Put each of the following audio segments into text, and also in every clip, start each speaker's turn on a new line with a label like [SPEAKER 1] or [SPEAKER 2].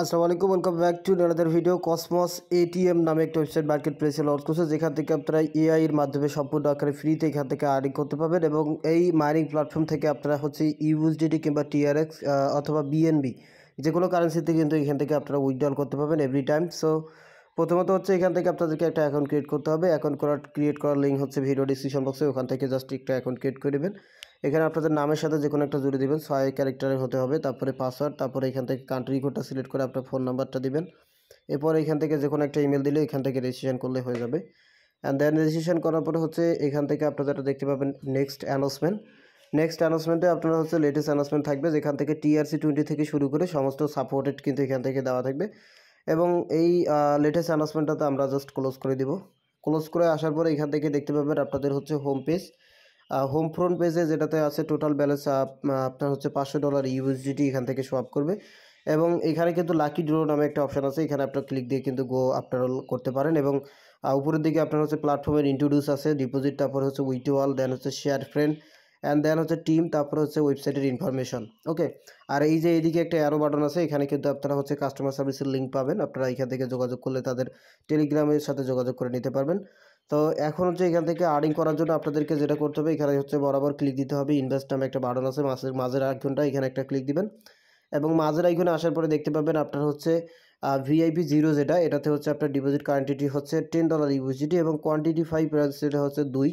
[SPEAKER 1] আসসালামু আলাইকুম welcome back to another video Cosmos ATM নামে একটা ওয়েবসাইট মার্কেট প্লেসে লঞ্চ করছে যেখান থেকে আপনারা এআইয়ের মাধ্যমে সম্পূর্ণ আকারে ফ্রিতে এখান থেকে আর্নিং করতে পারবেন এবং এই মাইনিং প্ল্যাটফর্ম থেকে আপনারা হচ্ছে ইউএসডিডি কিংবা টিআরএক্স অথবা বিএনবি যে কোনো কারেন্সিতে কিন্তু এখান থেকে আপনারা উইথড্রল করতে পারবেন এভরি টাইম সো প্রথমত হচ্ছে এখান থেকে আপনাদেরকে একটা অ্যাকাউন্ট ক্রিয়েট করতে হবে অ্যাকাউন্ট করার ক্রিয়েট করার লিঙ্ক হচ্ছে ভিডিও ডিসক্রিপশন বক্সে ওখান থেকে জাস্ট একটা অ্যাকাউন্ট ক্রিয়েট করে দেবেন এখানে আপনাদের নামের সাথে যে কোনো একটা জুড়ে দেবেন ছয় ক্যারেক্টারের হতে হবে তারপরে পাসওয়ার্ড তারপরে এখান থেকে কান্ট্রি কোডটা সিলেক্ট করে আপনার ফোন নাম্বারটা দিবেন এরপর এখান থেকে যে কোনো একটা ইমেল দিলে এখান থেকে রেজিস্ট্রেশন করলে হয়ে যাবে অ্যান্ড দেন রেজিস্ট্রেশন করার পরে হচ্ছে এখান থেকে আপনারা দেখতে পাবেন নেক্সট অ্যানাউন্সমেন্ট নেক্সট অ্যানাউন্সমেন্টে আপনারা হচ্ছে লেটেস্ট অ্যানাউন্সমেন্ট থাকবে যেখান থেকে টিআরসি টোয়েন্টি থেকে শুরু করে সমস্ত সাপোর্টেড কিন্তু এখান থেকে দেওয়া থাকবে এবং এই লেটেস্ট অ্যানাউন্সমেন্টটাতে আমরা জাস্ট ক্লোজ করে দিব ক্লোজ করে আসার পরে এখান থেকে দেখতে পাবেন আপনাদের হচ্ছে হোম পেজ হোম ফ্রন্ট পেজে যেটাতে আছে টোটাল ব্যালেন্স আপনার হচ্ছে পাঁচশো ডলার ইউএসডিটি এখান থেকে সোয়াপ করবে এবং এখানে কিন্তু লাকি ড্রো নামে একটা অপশান আছে এখানে আপনার ক্লিক দিয়ে কিন্তু গো আপনার করতে পারেন এবং উপরের দিকে আপনার হচ্ছে প্ল্যাটফর্মের ইন্ট্রোডিউস আছে ডিপোজিট তারপর হচ্ছে উইটওয়াল দেন হচ্ছে শেয়ার ফ্রেন্ড অ্যান্ড দেন হচ্ছে টিম তারপরে হচ্ছে ওয়েবসাইটের ইনফরমেশন ওকে আর এই যে এইদিকে একটা অ্যারো বাটন আছে এখানে কিন্তু আপনারা হচ্ছে কাস্টমার সার্ভিসের লিঙ্ক পাবেন আপনারা এখান থেকে যোগাযোগ করলে তাদের টেলিগ্রামের সাথে যোগাযোগ করে নিতে পারবেন তো এখন হচ্ছে এখান থেকে আর্নিং করার জন্য আপনাদেরকে যেটা করতে হবে এখানে হচ্ছে বরাবর ক্লিক দিতে হবে ইনভেস্ট নামে একটা বাটন আছে মাসের মাঝের ঘন্টা এখানে একটা ক্লিক দিবেন এবং মাঝের আইখানে আসার পরে দেখতে পাবেন আপনার হচ্ছে ভিআইপি জিরো যেটা এটাতে হচ্ছে আপনার ডিপোজিট কোয়ান্টিটি হচ্ছে টেন ডলার ইউজিটি এবং কোয়ান্টিটি ফাইভ সেটা হচ্ছে দুই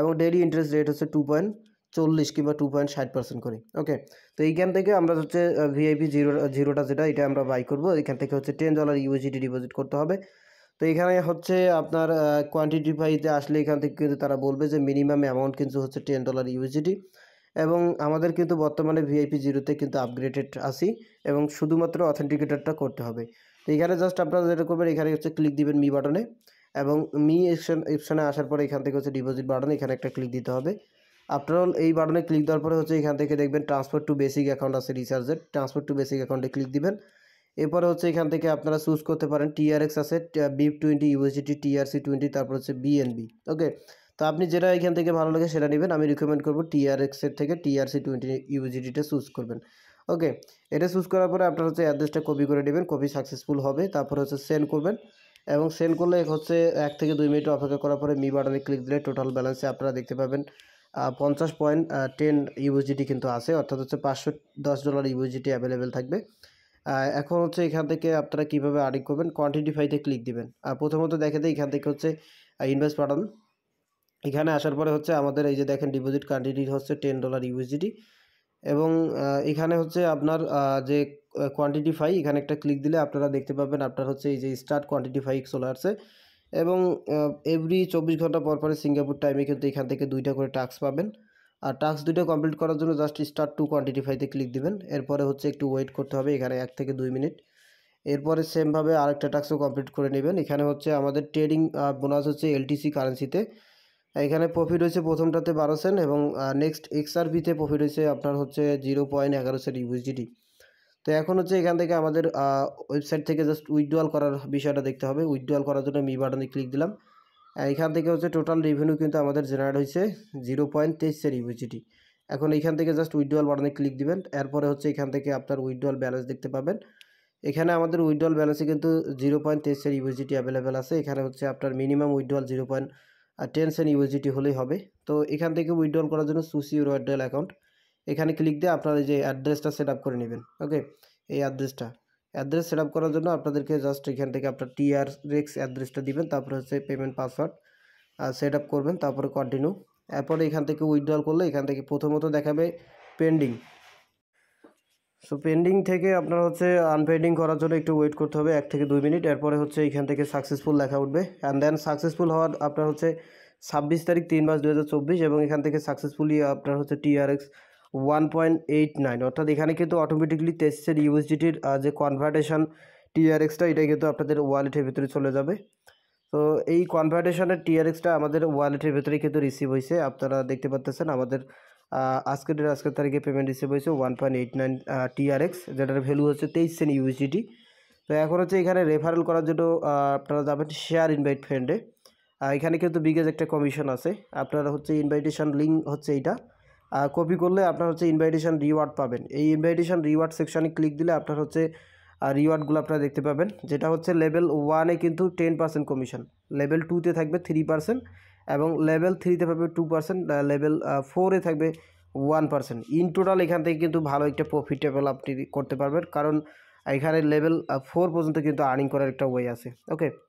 [SPEAKER 1] এবং ডেলি ইন্টারেস্ট রেট হচ্ছে টু পয়েন্ট চল্লিশ কিংবা টু পয়েন্ট ষাট পার্সেন্ট করে ওকে তো এইখান থেকে আমরা হচ্ছে ভিআইপি জিরো জিরোটা যেটা এটা আমরা বাই করবো এখান থেকে হচ্ছে টেন ডলার ইউজিডি ডিপোজিট করতে হবে তো এখানে হচ্ছে আপনার কোয়ান্টিটিফাইতে আসলে এখান থেকে কিন্তু তারা বলবে যে মিনিমাম অ্যামাউন্ট কিন্তু হচ্ছে টেন ডলার ইউজিডি এবং আমাদের কিন্তু বর্তমানে ভিআইপি জিরোতে কিন্তু আপগ্রেডেড আসি এবং শুধুমাত্র অথেন্টিকেটারটা করতে হবে তো এখানে জাস্ট আপনারা যেটা করবেন এখানে হচ্ছে ক্লিক দিবেন মি বাটনে এবং মি অপশন অপশানে আসার পরে এখান থেকে হচ্ছে ডিপোজিট বাটনে এখানে একটা ক্লিক দিতে হবে আফটার অল এই বাটনে ক্লিক দেওয়ার পরে হচ্ছে এখান থেকে দেখবেন ট্রান্সফার টু বেসিক অ্যাকাউন্ট আছে রিচার্জের ট্রান্সফার টু বেসিক অ্যাকাউন্টে ক্লিক দিবেন এরপরে হচ্ছে এখান থেকে আপনারা চুজ করতে পারেন টিআরএক্স আছে BEP twenty USDT TRC twenty তারপর হচ্ছে বিএনবি ওকে তো আপনি যেটা এখান থেকে ভালো লাগে সেটা নেবেন আমি রিকমেন্ড করবো টিআরএক্সের থেকে টিআরসি টোয়েন্টি ইউজিডিটা চুজ করবেন ওকে এটা চুজ করার পরে আপনার হচ্ছে অ্যাড্রেসটা কপি করে নেবেন কপি সাকসেসফুল হবে তারপর হচ্ছে সেন্ড করবেন এবং সেন্ড করলে হচ্ছে এক থেকে দুই মিনিট অপেক্ষা করার পরে মি বাটনে ক্লিক দিলে টোটাল ব্যালেন্সে আপনারা দেখতে পাবেন পঞ্চাশ পয়েন্ট টেন ইউজিটি কিন্তু আছে অর্থাৎ হচ্ছে পাঁচশো দশ ডলার ইউজিটি অ্যাভেলেবেল থাকবে এখন হচ্ছে এখান থেকে আপনারা কীভাবে আর্নিং করবেন কোয়ান্টিটিফাইতে ক্লিক দেবেন আর প্রথমত দেখাতে এখান থেকে হচ্ছে ইনভেস্ট পাঠান এখানে আসার পরে হচ্ছে আমাদের এই যে দেখেন ডিপোজিট কোয়ান্টিটি হচ্ছে টেন ডলার ইউজিটি এবং এখানে হচ্ছে আপনার যে কোয়ান্টিটিফাই এখানে একটা ক্লিক দিলে আপনারা দেখতে পাবেন আপনার হচ্ছে এই যে স্টার্ট কোয়ান্টিটিফাই চলে আসছে এবং এভরি চব্বিশ ঘন্টা পর পরে সিঙ্গাপুর টাইমে কিন্তু এখান থেকে দুইটা করে টাস্ক পাবেন আর টাস্ক দুইটা কমপ্লিট করার জন্য জাস্ট স্টার্ট টু কোয়ান্টিটিফাইতে ক্লিক দেবেন এরপরে হচ্ছে একটু ওয়েট করতে হবে এখানে এক থেকে দুই মিনিট এরপরে সেমভাবে আরেকটা টাস্কও কমপ্লিট করে নেবেন এখানে হচ্ছে আমাদের ট্রেডিং বোনাস হচ্ছে এলটিসি কারেন্সিতে এখানে প্রফিট হয়েছে প্রথমটাতে বারো সেন্ট এবং নেক্সট এক্সআরবিতে প্রফিট হয়েছে আপনার হচ্ছে জিরো পয়েন্ট এগারো সেন্ট ইউএসডিটি তো এখন হচ্ছে এখান থেকে আমাদের ওয়েবসাইট থেকে জাস্ট উইথড্রয়াল করার বিষয়টা দেখতে হবে উইথড্রয়াল করার জন্য মি বাটনে ক্লিক দিলাম এখান থেকে হচ্ছে টোটাল রেভিনিউ কিন্তু আমাদের জেনারেট হয়েছে জিরো পয়েন্ট তেইশের ইউজিটি এখন এখান থেকে জাস্ট উইথড্রয়াল বাটনে ক্লিক দিবেন এরপরে হচ্ছে এখান থেকে আপনার উইথড্রয়াল ব্যালেন্স দেখতে পাবেন এখানে আমাদের উইথড্রয়াল ব্যালেন্সে কিন্তু জিরো পয়েন্ট তেইশের ইউজিটি অ্যাভেলেবেল আছে এখানে হচ্ছে আপনার minimum withdrawal zero point ten cent UGT হলেই হবে তো এখান থেকে উইথড্রয়াল করার জন্য সুসি উইথড্রয়াল অ্যাকাউন্ট এখানে ক্লিক দিয়ে আপনারা যে অ্যাড্রেসটা সেট করে নেবেন ওকে এই অ্যাড্রেসটা অ্যাড্রেস সেট করার জন্য আপনাদেরকে জাস্ট এখান থেকে আপনার টিআর রেক্স অ্যাড্রেসটা দিবেন তারপরে হচ্ছে পেমেন্ট পাসওয়ার্ড সেট আপ করবেন তারপরে কন্টিনিউ এরপরে এখান থেকে উইথড্রল করলে এখান থেকে প্রথমত দেখাবে পেন্ডিং সো পেন্ডিং থেকে আপনার হচ্ছে আনপেন্ডিং করার জন্য একটু ওয়েট করতে হবে এক থেকে দুই মিনিট এরপরে হচ্ছে এখান থেকে সাকসেসফুল লেখা উঠবে অ্যান্ড দেন সাকসেসফুল হওয়ার আপনার হচ্ছে ছাব্বিশ তারিখ তিন মাস দু এবং এখান থেকে সাকসেসফুলি আপনার হচ্ছে TRX one point eight nine অর্থাৎ এখানে কিন্তু অটোমেটিকলি তেইশের ইউএসডিটির যে কনভার্টেশন টিআরএক্সটা এটা কিন্তু আপনাদের ওয়ালেটের ভিতরে চলে যাবে তো এই কনভার্টেশনের টিআরএক্সটা আমাদের ওয়ালেটের ভিতরে কিন্তু রিসিভ হয়েছে আপনারা দেখতে পাচ্তেছেন আমাদের আজকের আজকের তারিখে পেমেন্ট রিসিভ হয়েছে one point eight nine TRX যেটার ভ্যালু হচ্ছে তেইশ সেন ইউএসডিটি তো এখন হচ্ছে এখানে রেফারেল করার জন্য আপনারা যাবেন শেয়ার ইনভাইট ফ্রেন্ডে এখানে কিন্তু বিগেজ একটা কমিশন আছে আপনারা হচ্ছে ইনভাইটেশন লিঙ্ক হচ্ছে এইটা কপি করলে আপনার হচ্ছে ইনভাইটেশান রিওয়ার্ড পাবেন এই ইনভাইটেশান রিওয়ার্ড সেকশানে ক্লিক দিলে আপনার হচ্ছে রিওয়ার্ডগুলো আপনারা দেখতে পাবেন যেটা হচ্ছে লেভেল ওয়ানে কিন্তু টেন পার্সেন্ট কমিশন লেভেল টুতে থাকবে থ্রি পার্সেন্ট এবং লেভেল থ্রিতে পাবে টু পার্সেন্ট লেভেল ফোরে থাকবে ওয়ান পার্সেন্ট ইন টোটাল এখান থেকে কিন্তু ভালো একটা প্রফিটেবল আপনি করতে পারবেন কারণ এখানে লেভেল ফোর পর্যন্ত কিন্তু আর্নিং করার একটা ওয়ে আছে ওকে